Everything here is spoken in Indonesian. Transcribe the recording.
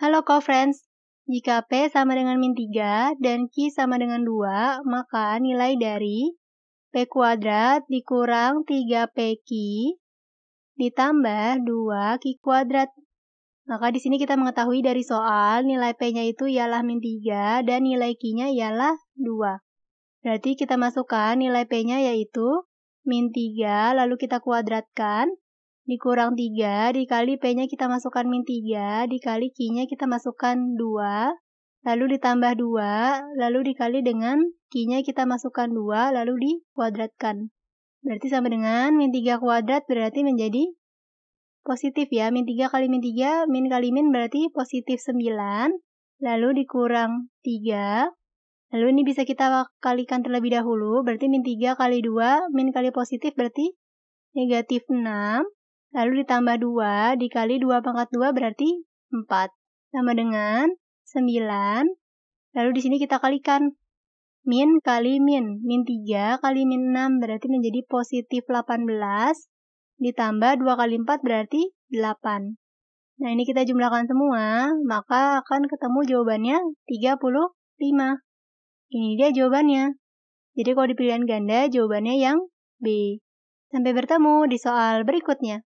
Halo co-friends, jika P sama dengan min 3 dan Q sama dengan 2, maka nilai dari P kuadrat dikurang 3PQ ditambah 2Q kuadrat. Maka di sini kita mengetahui dari soal nilai P-nya itu ialah min 3 dan nilai Q-nya ialah 2. Berarti kita masukkan nilai P-nya yaitu min 3 lalu kita kuadratkan dikurang 3 dikali P-nya kita masukkan min 3 dikali Q-nya kita masukkan 2 lalu ditambah 2 lalu dikali dengan Q-nya kita masukkan 2 lalu dikuadratkan. Berarti sama dengan min 3 kuadrat berarti menjadi positif ya. Min 3 kali min 3, min kali min berarti positif 9 lalu dikurang 3 Lalu ini bisa kita kalikan terlebih dahulu, berarti min 3 kali 2, min kali positif berarti negatif 6. Lalu ditambah 2 dikali 2 pangkat 2 berarti 4. Sama dengan 9. Lalu di sini kita kalikan. Min kali min. Min 3 kali min 6 berarti menjadi positif 18. Ditambah 2 kali 4 berarti 8. Nah ini kita jumlahkan semua, maka akan ketemu jawabannya 35. Ini dia jawabannya. Jadi kalau di pilihan ganda, jawabannya yang B. Sampai bertemu di soal berikutnya.